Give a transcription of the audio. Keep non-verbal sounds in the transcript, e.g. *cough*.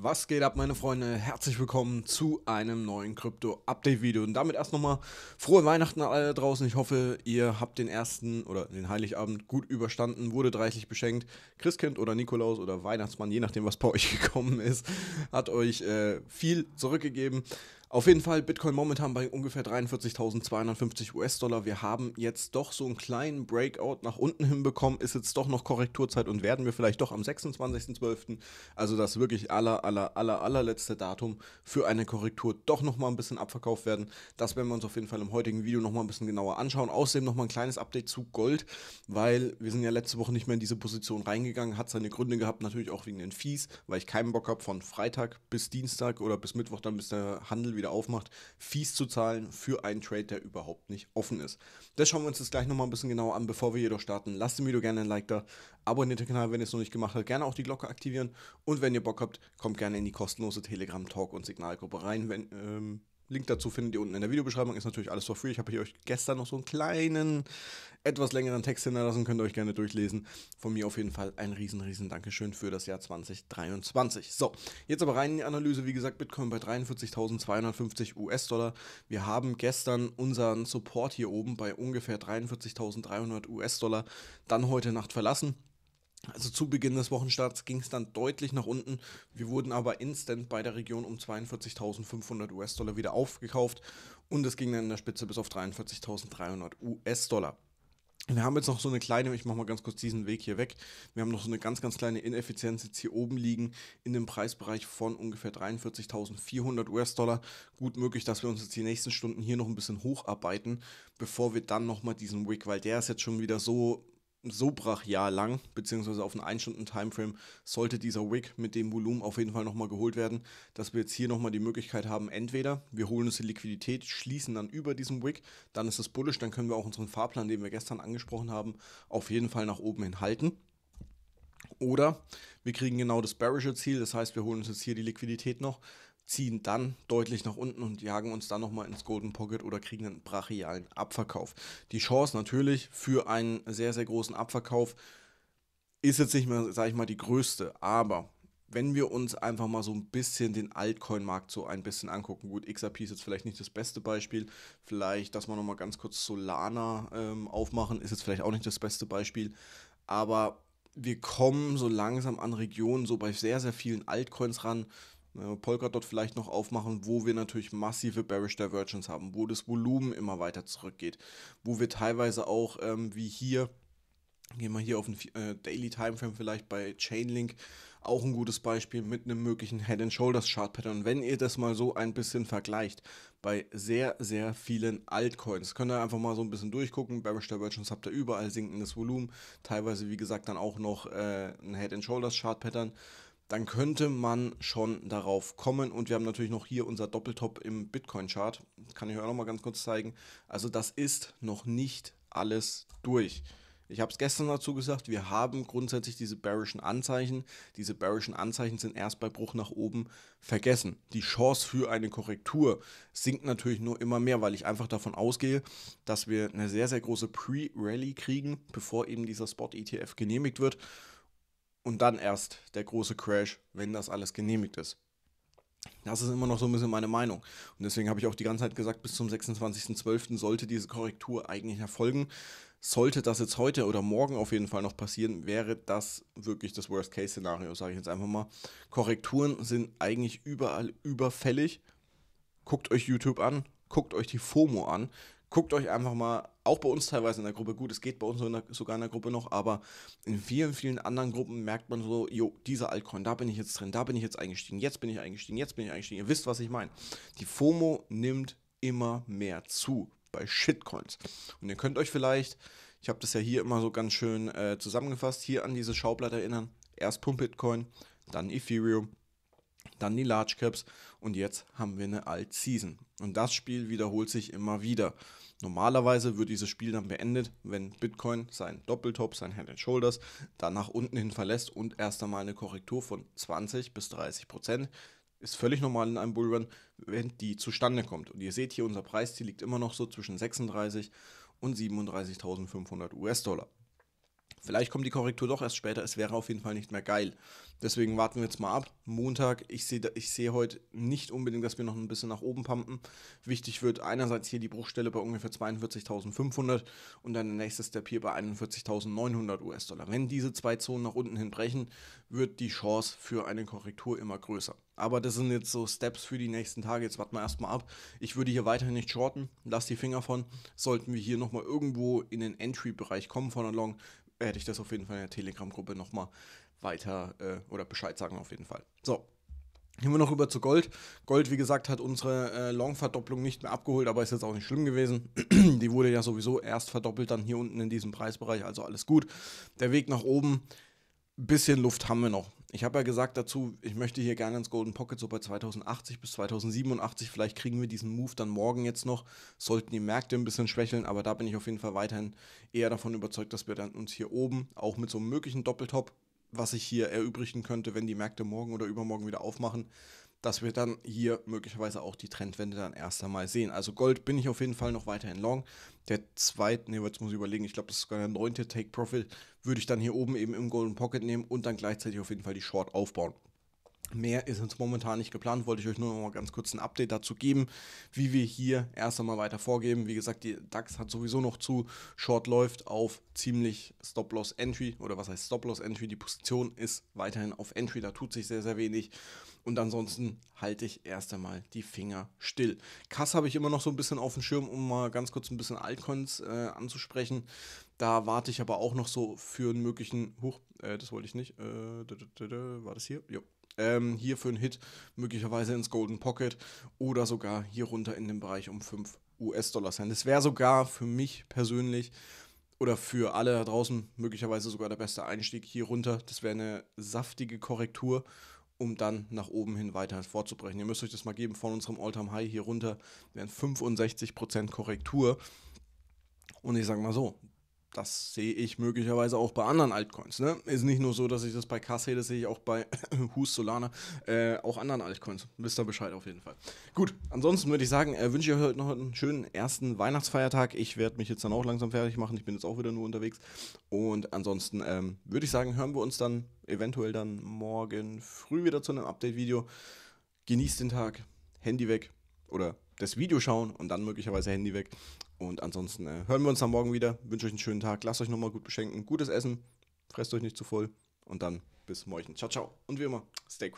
Was geht ab, meine Freunde? Herzlich willkommen zu einem neuen Krypto-Update-Video. Und damit erst nochmal frohe Weihnachten an alle draußen. Ich hoffe, ihr habt den ersten oder den Heiligabend gut überstanden, wurde reichlich beschenkt. Christkind oder Nikolaus oder Weihnachtsmann, je nachdem, was bei euch *laughs* gekommen ist, hat euch äh, viel zurückgegeben. Auf jeden Fall Bitcoin momentan bei ungefähr 43.250 US-Dollar. Wir haben jetzt doch so einen kleinen Breakout nach unten hinbekommen, ist jetzt doch noch Korrekturzeit und werden wir vielleicht doch am 26.12., also das wirklich aller, aller, aller, allerletzte Datum für eine Korrektur doch nochmal ein bisschen abverkauft werden. Das werden wir uns auf jeden Fall im heutigen Video nochmal ein bisschen genauer anschauen. Außerdem nochmal ein kleines Update zu Gold, weil wir sind ja letzte Woche nicht mehr in diese Position reingegangen, hat seine Gründe gehabt, natürlich auch wegen den Fees, weil ich keinen Bock habe von Freitag bis Dienstag oder bis Mittwoch, dann bis der Handel wieder aufmacht, Fees zu zahlen für einen Trade, der überhaupt nicht offen ist. Das schauen wir uns jetzt gleich nochmal ein bisschen genauer an. Bevor wir jedoch starten, lasst dem Video gerne ein Like da, abonniert den Kanal, wenn ihr es noch nicht gemacht habt, gerne auch die Glocke aktivieren und wenn ihr Bock habt, kommt gerne in die kostenlose Telegram-Talk- und Signalgruppe rein, wenn, ähm, Link dazu findet ihr unten in der Videobeschreibung. Ist natürlich alles for free. Ich habe euch gestern noch so einen kleinen, etwas längeren Text hinterlassen. Könnt ihr euch gerne durchlesen. Von mir auf jeden Fall ein riesen, riesen Dankeschön für das Jahr 2023. So, jetzt aber rein in die Analyse. Wie gesagt, Bitcoin bei 43.250 US-Dollar. Wir haben gestern unseren Support hier oben bei ungefähr 43.300 US-Dollar dann heute Nacht verlassen. Also zu Beginn des Wochenstarts ging es dann deutlich nach unten. Wir wurden aber instant bei der Region um 42.500 US-Dollar wieder aufgekauft und es ging dann in der Spitze bis auf 43.300 US-Dollar. Wir haben jetzt noch so eine kleine, ich mache mal ganz kurz diesen Weg hier weg. Wir haben noch so eine ganz, ganz kleine Ineffizienz jetzt hier oben liegen in dem Preisbereich von ungefähr 43.400 US-Dollar. Gut möglich, dass wir uns jetzt die nächsten Stunden hier noch ein bisschen hocharbeiten, bevor wir dann nochmal diesen Wick, weil der ist jetzt schon wieder so so brachial lang, beziehungsweise auf einen 1-Stunden-Timeframe, sollte dieser Wick mit dem Volumen auf jeden Fall nochmal geholt werden, dass wir jetzt hier nochmal die Möglichkeit haben, entweder wir holen uns die Liquidität, schließen dann über diesem Wick, dann ist es bullish, dann können wir auch unseren Fahrplan, den wir gestern angesprochen haben, auf jeden Fall nach oben hin halten. Oder wir kriegen genau das bearische Ziel, das heißt, wir holen uns jetzt hier die Liquidität noch, ziehen dann deutlich nach unten und jagen uns dann nochmal ins Golden Pocket oder kriegen einen brachialen Abverkauf. Die Chance natürlich für einen sehr, sehr großen Abverkauf ist jetzt nicht mehr, sage ich mal, die größte, aber wenn wir uns einfach mal so ein bisschen den Altcoin-Markt so ein bisschen angucken, gut, XRP ist jetzt vielleicht nicht das beste Beispiel, vielleicht, dass wir nochmal ganz kurz Solana ähm, aufmachen, ist jetzt vielleicht auch nicht das beste Beispiel, aber wir kommen so langsam an Regionen so bei sehr, sehr vielen Altcoins ran, Ne, Polkadot vielleicht noch aufmachen, wo wir natürlich massive Bearish Divergence haben, wo das Volumen immer weiter zurückgeht, wo wir teilweise auch ähm, wie hier, gehen wir hier auf den äh, Daily Timeframe vielleicht bei Chainlink, auch ein gutes Beispiel mit einem möglichen Head and Shoulders Chart Pattern. Wenn ihr das mal so ein bisschen vergleicht bei sehr sehr vielen Altcoins, könnt ihr einfach mal so ein bisschen durchgucken. Bearish Divergence habt ihr überall sinkendes Volumen, teilweise wie gesagt dann auch noch äh, ein Head and Shoulders Chart Pattern dann könnte man schon darauf kommen. Und wir haben natürlich noch hier unser Doppeltop im Bitcoin-Chart. Kann ich euch auch nochmal ganz kurz zeigen. Also das ist noch nicht alles durch. Ich habe es gestern dazu gesagt, wir haben grundsätzlich diese bearischen Anzeichen. Diese bearischen Anzeichen sind erst bei Bruch nach oben vergessen. Die Chance für eine Korrektur sinkt natürlich nur immer mehr, weil ich einfach davon ausgehe, dass wir eine sehr, sehr große Pre-Rally kriegen, bevor eben dieser Spot-ETF genehmigt wird. Und dann erst der große Crash, wenn das alles genehmigt ist. Das ist immer noch so ein bisschen meine Meinung. Und deswegen habe ich auch die ganze Zeit gesagt, bis zum 26.12. sollte diese Korrektur eigentlich erfolgen. Sollte das jetzt heute oder morgen auf jeden Fall noch passieren, wäre das wirklich das Worst-Case-Szenario, sage ich jetzt einfach mal. Korrekturen sind eigentlich überall überfällig. Guckt euch YouTube an, guckt euch die FOMO an, guckt euch einfach mal auch bei uns teilweise in der Gruppe, gut, es geht bei uns sogar in der Gruppe noch, aber in vielen, vielen anderen Gruppen merkt man so, jo, dieser Altcoin, da bin ich jetzt drin, da bin ich jetzt eingestiegen, jetzt bin ich eingestiegen, jetzt bin ich eingestiegen. Ihr wisst, was ich meine. Die FOMO nimmt immer mehr zu bei Shitcoins. Und ihr könnt euch vielleicht, ich habe das ja hier immer so ganz schön äh, zusammengefasst, hier an dieses Schaublatt erinnern. Erst Pump Bitcoin, dann Ethereum, dann die Large Caps und jetzt haben wir eine Alt-Season. Und das Spiel wiederholt sich immer wieder. Normalerweise wird dieses Spiel dann beendet, wenn Bitcoin seinen Doppeltop, sein Head and Shoulders, dann nach unten hin verlässt und erst einmal eine Korrektur von 20 bis 30 Prozent ist völlig normal in einem Bullrun, wenn die zustande kommt. Und ihr seht hier, unser Preisziel liegt immer noch so zwischen 36 und 37.500 US-Dollar. Vielleicht kommt die Korrektur doch erst später, es wäre auf jeden Fall nicht mehr geil. Deswegen warten wir jetzt mal ab. Montag, ich sehe ich seh heute nicht unbedingt, dass wir noch ein bisschen nach oben pumpen. Wichtig wird einerseits hier die Bruchstelle bei ungefähr 42.500 und dann der nächste Step hier bei 41.900 US-Dollar. Wenn diese zwei Zonen nach unten hin brechen, wird die Chance für eine Korrektur immer größer. Aber das sind jetzt so Steps für die nächsten Tage. Jetzt warten wir erstmal ab. Ich würde hier weiterhin nicht shorten. Lass die Finger von. Sollten wir hier nochmal irgendwo in den Entry-Bereich kommen von der Long, werde ich das auf jeden Fall in der Telegram-Gruppe nochmal weiter äh, oder Bescheid sagen auf jeden Fall. So. Gehen wir noch über zu Gold. Gold, wie gesagt, hat unsere äh, Long-Verdopplung nicht mehr abgeholt, aber ist jetzt auch nicht schlimm gewesen. *clears throat* Die wurde ja sowieso erst verdoppelt, dann hier unten in diesem Preisbereich, also alles gut. Der Weg nach oben bisschen Luft haben wir noch. Ich habe ja gesagt dazu, ich möchte hier gerne ins Golden Pocket so bei 2080 bis 2087. Vielleicht kriegen wir diesen Move dann morgen jetzt noch. Sollten die Märkte ein bisschen schwächeln, aber da bin ich auf jeden Fall weiterhin eher davon überzeugt, dass wir dann uns hier oben auch mit so einem möglichen Doppeltop, was ich hier erübrigen könnte, wenn die Märkte morgen oder übermorgen wieder aufmachen, dass wir dann hier möglicherweise auch die Trendwende dann erst einmal sehen. Also Gold bin ich auf jeden Fall noch weiterhin long. Der zweite, nee, jetzt muss ich überlegen, ich glaube, das ist sogar der neunte Take Profit, würde ich dann hier oben eben im Golden Pocket nehmen und dann gleichzeitig auf jeden Fall die Short aufbauen. Mehr ist uns momentan nicht geplant, wollte ich euch nur noch mal ganz kurz ein Update dazu geben, wie wir hier erst einmal weiter vorgeben. Wie gesagt, die DAX hat sowieso noch zu, Short läuft auf ziemlich Stop-Loss-Entry oder was heißt Stop-Loss-Entry, die Position ist weiterhin auf Entry, da tut sich sehr, sehr wenig und ansonsten halte ich erst einmal die Finger still. Kass habe ich immer noch so ein bisschen auf dem Schirm, um mal ganz kurz ein bisschen Altcoins äh, anzusprechen. Da warte ich aber auch noch so für einen möglichen, huch, äh, das wollte ich nicht, äh, war das hier? Jo, ähm, hier für einen Hit möglicherweise ins Golden Pocket oder sogar hier runter in den Bereich um 5 US-Dollar sein. Das wäre sogar für mich persönlich oder für alle da draußen möglicherweise sogar der beste Einstieg hier runter. Das wäre eine saftige Korrektur, um dann nach oben hin weiter vorzubrechen. Ihr müsst euch das mal geben, von unserem All-Time high hier runter wären 65% Korrektur. Und ich sage mal so, das sehe ich möglicherweise auch bei anderen Altcoins. Ne? Ist nicht nur so, dass ich das bei Kass sehe, das sehe ich auch bei Hus *coughs* Solana, äh, auch anderen Altcoins. Wisst ihr Bescheid auf jeden Fall. Gut, ansonsten würde ich sagen, äh, wünsche ich euch heute noch einen schönen ersten Weihnachtsfeiertag. Ich werde mich jetzt dann auch langsam fertig machen. Ich bin jetzt auch wieder nur unterwegs. Und ansonsten ähm, würde ich sagen, hören wir uns dann eventuell dann morgen früh wieder zu einem Update-Video. Genießt den Tag, Handy weg oder das Video schauen und dann möglicherweise Handy weg. Und ansonsten äh, hören wir uns dann morgen wieder. Wünsche euch einen schönen Tag. Lasst euch nochmal gut beschenken. Gutes Essen. Fresst euch nicht zu voll. Und dann bis morgen. Ciao, ciao. Und wie immer, stay cool.